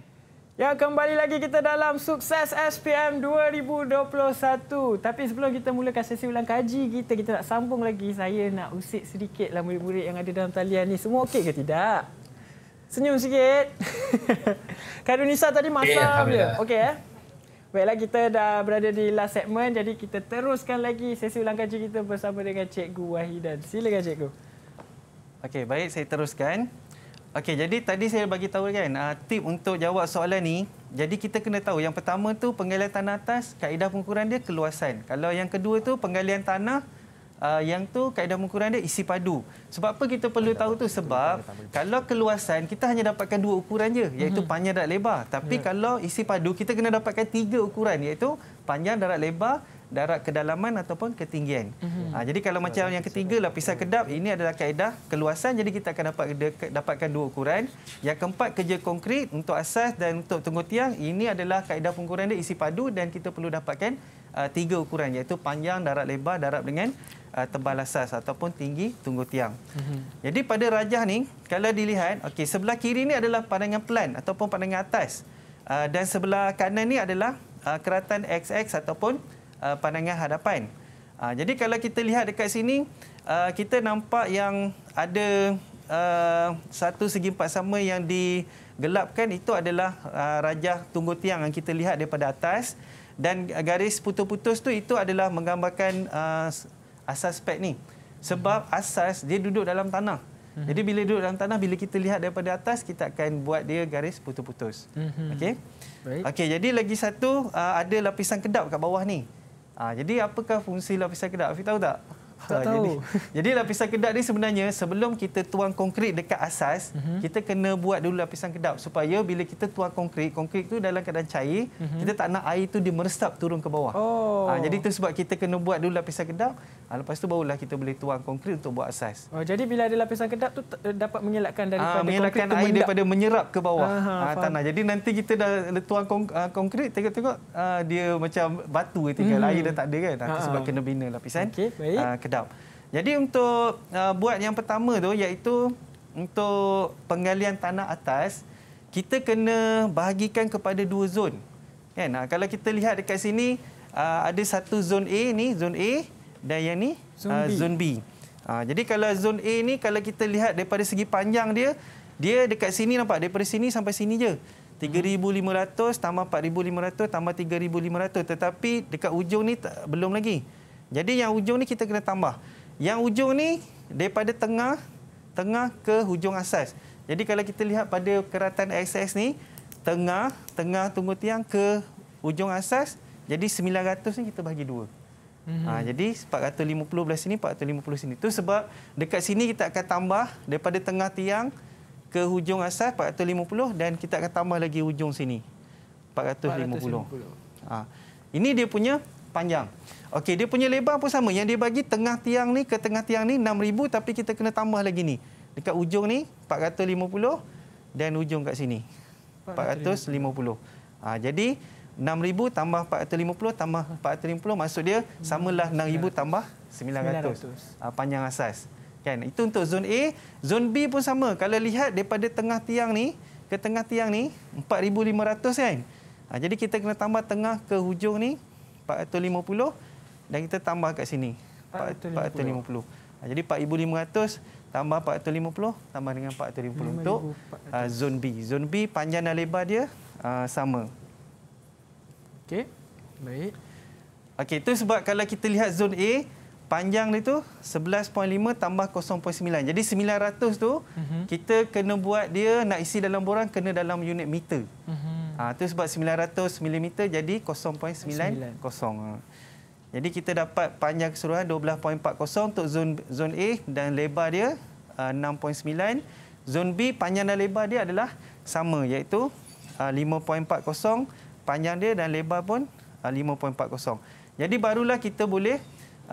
Ya, kembali lagi kita dalam sukses SPM 2021. Tapi sebelum kita mulakan sesi ulang kaji kita, kita nak sambung lagi. Saya nak usik sedikitlah murid-murid yang ada dalam talian ni. Semua okey ke tidak? Senyum sikit. Karunisa tadi masam dia. Okey eh? Baiklah, kita dah berada di last segment. Jadi kita teruskan lagi sesi ulang kaji kita bersama dengan Cikgu Wahidan. Silakan Cikgu. Okey, baik. Saya teruskan. Okey, jadi tadi saya bagi tahu kan, uh, tip untuk jawab soalan ni, jadi kita kena tahu yang pertama tu penggalian tanah atas, kaedah pengukuran dia keluasan. Kalau yang kedua tu penggalian tanah Uh, yang tu kaedah pengukuran dia isi padu. Sebab apa kita perlu tahu tu sebab kalau keluasan kita hanya dapatkan dua ukuran je iaitu mhm. panjang dan lebar. Tapi yeah. kalau isi padu kita kena dapatkan tiga ukuran iaitu panjang darat lebar, darat kedalaman ataupun ketinggian. Mm -hmm. ha, jadi kalau macam yang ketiga lapisan kedap ini adalah kaedah keluasan jadi kita akan dapat dapatkan dua ukuran. Yang keempat kerja konkrit untuk asas dan untuk tunggu tiang ini adalah kaedah pengukuran dia isi padu dan kita perlu dapatkan uh, tiga ukuran iaitu panjang, darat lebar, darat dengan uh, ah, tebal asas ataupun tinggi tunggu tiang. Mm -hmm. Jadi pada rajah ni kalau dilihat okay sebelah kiri ini adalah pandangan plan ataupun pandangan atas uh, dan sebelah kanan ini adalah uh, keratan XX ataupun uh, pandangan hadapan. Uh, jadi kalau kita lihat dekat sini, uh, kita nampak yang ada uh, satu segi empat sama yang digelapkan itu adalah uh, rajah tunggu tiang yang kita lihat daripada atas. Dan garis putus-putus tu itu adalah menggambarkan uh, asas spek ni. Sebab mhm. asas dia duduk dalam tanah. Mhm. Jadi bila duduk dalam tanah, bila kita lihat daripada atas, kita akan buat dia garis putus-putus. Mm -hmm. okay? okay. Jadi lagi satu, uh, ada lapisan kedap kat bawah ni. Ha, jadi apakah fungsi lapisan kedap? Afi tahu tak? Tak ha, tahu. Jadi, jadi lapisan kedap ni sebenarnya sebelum kita tuang konkrit dekat asas, uh mhm. -huh. kita kena buat dulu lapisan kedap supaya bila kita tuang konkrit, konkrit tu dalam keadaan cair, uh mhm. -huh. kita tak nak air tu dimeresap turun ke bawah. Oh. Ha, jadi itu sebab kita kena buat dulu lapisan kedap, ha, lepas tu barulah kita boleh tuang konkrit untuk buat asas. Oh, jadi bila ada lapisan kedap tu eh, dapat mengelakkan ha, daripada ha, mengelakkan konkrit air daripada menyerap ke bawah Aha, ha, tanah. Jadi nanti kita dah tuang ah, konkrit, tengok-tengok ah, dia macam batu ketika eh hmm. air dah tak ada kan. Ha, ha sebab kena bina lapisan. Okay, baik. Uh, sedap. Jadi untuk uh, buat yang pertama tu iaitu untuk penggalian tanah atas, kita kena bahagikan kepada dua zon. Kan? Ha, kalau kita lihat dekat sini, uh, ada satu zon A ni, zon A dan yang ni zon uh, B. Ha, jadi kalau zon A ni, kalau kita lihat daripada segi panjang dia, dia dekat sini nampak, daripada sini sampai sini je. 3,500 tambah 4,500 tambah 3,500. Tetapi dekat ujung ni belum lagi. Jadi yang hujung ni kita kena tambah. Yang hujung ni daripada tengah tengah ke hujung asas. Jadi kalau kita lihat pada keratan XS ni tengah tengah tunggu tiang ke hujung asas jadi 900 ni kita bagi dua. Mm-hmm. Ha, jadi 450 belah sini, 450 sini. Itu sebab dekat sini kita akan tambah daripada tengah tiang ke hujung asas 450 dan kita akan tambah lagi hujung sini 450. 450. Ha, ini dia punya panjang. Okey, dia punya lebar pun sama. Yang dia bagi tengah tiang ni ke tengah tiang ni 6000 tapi kita kena tambah lagi ni. Dekat ujung ni 450 dan ujung kat sini 450. Ha, ah, jadi 6000 tambah 450 tambah 450 maksud dia samalah 6000 tambah 900. Ha, ah, panjang asas. Kan? Itu untuk zon A, zon B pun sama. Kalau lihat daripada tengah tiang ni ke tengah tiang ni 4500 kan? Ha, jadi kita kena tambah tengah ke hujung ni 450 dan kita tambah kat sini 450. 450. Ha, jadi 4500 tambah 450 tambah dengan 450 untuk uh, zon B. Zon B panjang dan lebar dia uh, sama. Okey. Baik. Okey, itu sebab kalau kita lihat zon A panjang dia tu 11.5 tambah 0.9. Jadi 900 tu uh-huh. kita kena buat dia nak isi dalam borang kena dalam unit meter. Mhm. Uh-huh. Ha, tu sebab 900 mm jadi 0.90. 9. Jadi kita dapat panjang keseluruhan 12.40 untuk zon zon A dan lebar dia 6.9. Uh, zon B panjang dan lebar dia adalah sama iaitu 5.40 uh, panjang dia dan lebar pun 5.40. Uh, Jadi barulah kita boleh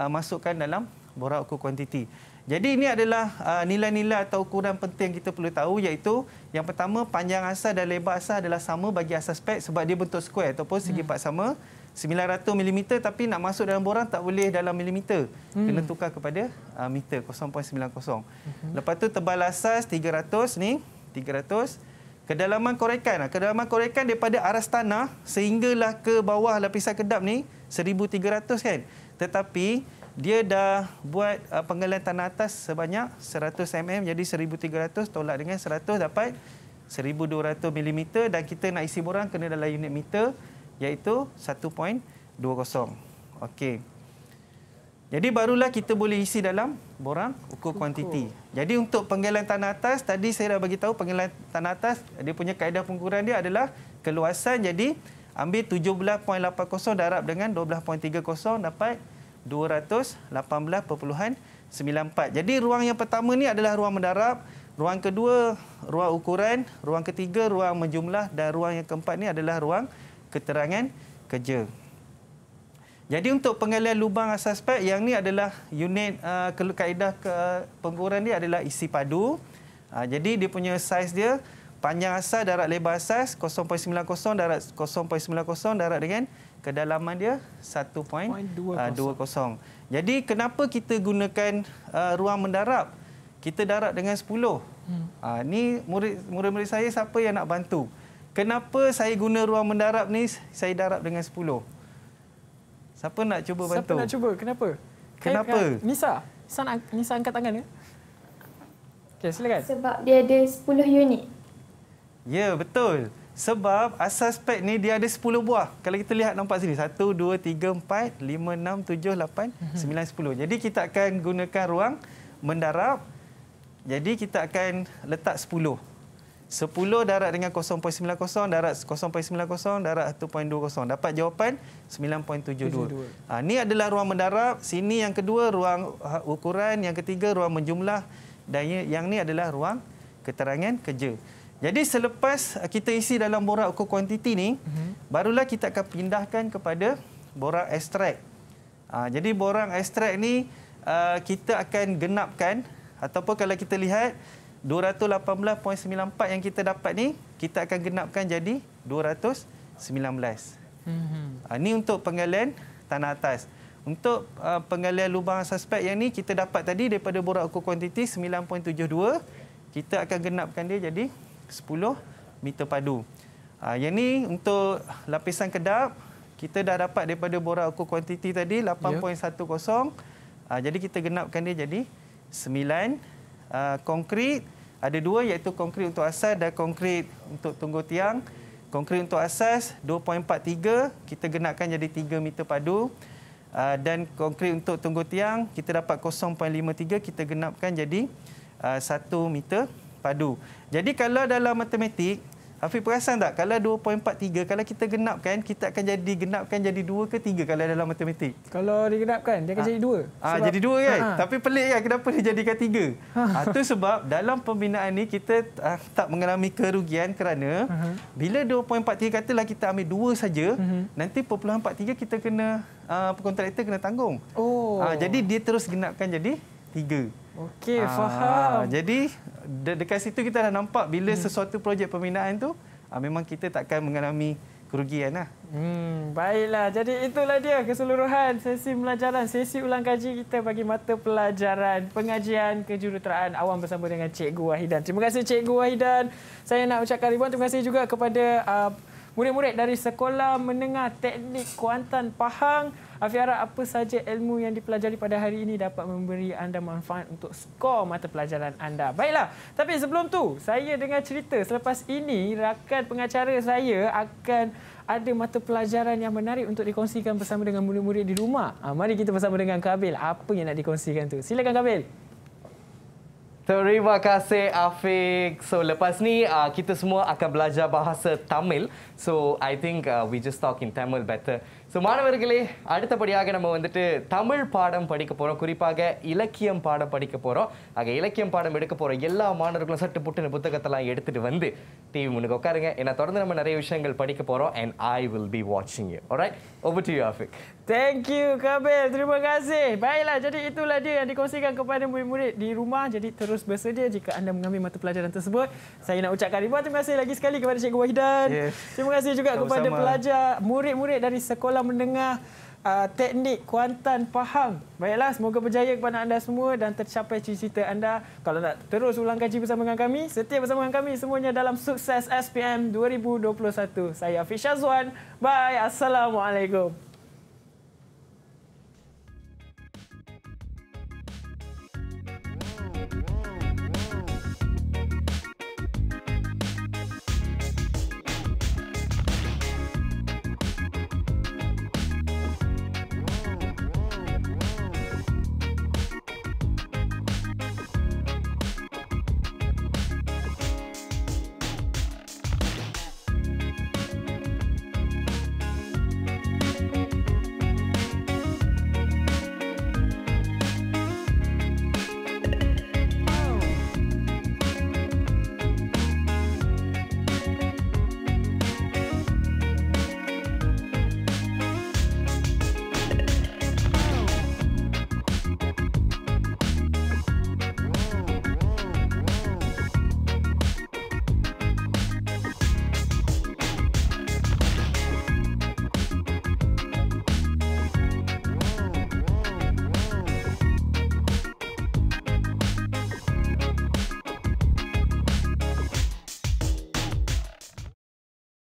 masukkan dalam borak ukur kuantiti. Jadi ini adalah nilai-nilai atau ukuran penting kita perlu tahu iaitu yang pertama panjang asas dan lebar asas adalah sama bagi asas spek sebab dia bentuk square ataupun segi empat hmm. sama. 900 mm tapi nak masuk dalam borang tak boleh dalam milimeter. Hmm. Kena tukar kepada uh, meter 0.90. Hmm. Lepas tu tebal asas 300 ni, 300. Kedalaman korekan, kedalaman korekan daripada aras tanah sehinggalah ke bawah lapisan kedap ni 1300 kan. Tetapi dia dah buat uh, penggalian tanah atas sebanyak 100 mm jadi 1300 tolak dengan 100 dapat 1200 mm dan kita nak isi borang kena dalam unit meter iaitu 1.20. Okey. Jadi barulah kita boleh isi dalam borang ukur kuantiti. Jadi untuk penggalan tanah atas tadi saya dah bagi tahu penggalan tanah atas dia punya kaedah pengukuran dia adalah keluasan. Jadi ambil 17.80 darab dengan 12.30 dapat 218.94. Jadi ruang yang pertama ni adalah ruang mendarab, ruang kedua ruang ukuran, ruang ketiga ruang menjumlah dan ruang yang keempat ni adalah ruang keterangan kerja. Jadi untuk penggalian lubang asas pad yang ni adalah unit uh, kaedah ke pengukuran dia adalah isi padu. Uh, jadi dia punya saiz dia panjang asas darat lebar asas 0.90 darat 0.90 darat dengan kedalaman dia 1.20. Uh, jadi kenapa kita gunakan uh, ruang mendarab Kita darap dengan 10. Ah hmm. uh, ni murid-murid saya siapa yang nak bantu? Kenapa saya guna ruang mendarab ni saya darab dengan 10? Siapa nak cuba Siapa bantu? Siapa nak cuba? Kenapa? Kenapa? Eh, Nisa. Nisa, Nisa angkat tangan ya. Okey, silakan. Sebab dia ada 10 unit. Ya, betul. Sebab asas pack ni dia ada 10 buah. Kalau kita lihat nampak sini. 1, 2, 3, 4, 5, 6, 7, 8, 9, 10. Jadi kita akan gunakan ruang mendarab. Jadi kita akan letak 10. 10 darat dengan 0.90, darat 0.90, darat 1.20. Dapat jawapan 9.72. Ha, ini adalah ruang mendarab. Sini yang kedua, ruang ha, ukuran. Yang ketiga, ruang menjumlah. Dan yang ni adalah ruang keterangan kerja. Jadi selepas kita isi dalam borak ukur kuantiti ni, mhm. barulah kita akan pindahkan kepada borak ekstrak. Ha, jadi borak ekstrak ni ah, kita akan genapkan ataupun kalau kita lihat, 218.94 yang kita dapat ni kita akan genapkan jadi 219. Mm-hmm. Uh, ni untuk penggalian tanah atas. Untuk uh, penggalian lubang suspek yang ni kita dapat tadi daripada borak ukur kuantiti 9.72 kita akan genapkan dia jadi 10 meter padu. Uh, yang ni untuk lapisan kedap kita dah dapat daripada borak ukur kuantiti tadi 8.10 yep. uh, jadi kita genapkan dia jadi 9 meter Ah, konkrit. Ada dua iaitu konkrit untuk asas dan konkrit untuk tunggu tiang. Konkrit untuk asas 2.43 kita genapkan jadi 3 meter padu. Ah, dan konkrit untuk tunggu tiang kita dapat 0.53 kita genapkan jadi 1 ah, meter padu. Jadi kalau dalam matematik Hafiz perasan tak kalau 2.43 kalau kita genapkan kita akan jadi genapkan jadi 2 ke 3 kalau dalam matematik? Kalau digenapkan dia akan ha. jadi 2. Ah ha, jadi 2 kan. Ha. Tapi pelik kan kenapa dia jadikan 3? Ha. Ah. tu sebab dalam pembinaan ni kita uh, tak mengalami kerugian kerana uh-huh. bila 2.43 katalah kita ambil 2 saja uh-huh. nanti perpuluhan 43 kita kena uh, kontraktor kena tanggung. Oh. Ha, jadi dia terus genapkan jadi 3. Okey, ah, faham. Jadi de dekat situ kita dah nampak bila hmm. sesuatu projek pembinaan tu aa, ah, memang kita takkan mengalami kerugianlah. Hmm, baiklah. Jadi itulah dia keseluruhan sesi pelajaran, sesi ulang kaji kita bagi mata pelajaran pengajian kejuruteraan awam bersama dengan Cikgu Wahidan. Terima kasih Cikgu Wahidan. Saya nak ucapkan ribuan terima kasih juga kepada aa, ah, Murid-murid dari Sekolah Menengah Teknik Kuantan Pahang Afiara, apa saja ilmu yang dipelajari pada hari ini dapat memberi anda manfaat untuk skor mata pelajaran anda. Baiklah, tapi sebelum tu saya dengar cerita selepas ini rakan pengacara saya akan ada mata pelajaran yang menarik untuk dikongsikan bersama dengan murid-murid di rumah. Ha, mari kita bersama dengan Kabil. Apa yang nak dikongsikan tu? Silakan Kabil. Terima kasih Afiq. So lepas ni ah, kita semua akan belajar bahasa Tamil. So I think ah, we just talk in Tamil better. Tu Tamil padam, so மாணவர்களே அடுத்தபடியாக நம்ம வந்துட்டு தமிழ் பாடம் படிக்க போகிறோம் குறிப்பாக இலக்கியம் பாடம் படிக்க போகிறோம் ஆக putih பாடம் எடுக்க போகிற எல்லா மாணவர்களும் சட்டு புட்டுன்னு புத்தகத்தெல்லாம் எடுத்துகிட்டு வந்து டிவி முன்னுக்கு உட்காருங்க ஏன்னா தொடர்ந்து நம்ம நிறைய விஷயங்கள் படிக்க and I will be watching you, alright, over to you, Afik. Thank you, Kabel. Terima kasih. Baiklah, jadi itulah dia yang dikongsikan kepada murid-murid di rumah. Jadi terus bersedia jika anda mengambil mata pelajaran tersebut. Saya nak ucapkan ribuan terima kasih lagi sekali kepada Cikgu Wahidan. Terima kasih juga kepada pelajar, murid-murid dari Sekolah mendengar uh, teknik Kuantan faham. Baiklah, semoga berjaya kepada anda semua dan tercapai cita-cita anda. Kalau nak terus ulang kaji bersama dengan kami, setiap bersama dengan kami semuanya dalam sukses SPM 2021. Saya Afiq Syazwan. Bye. Assalamualaikum.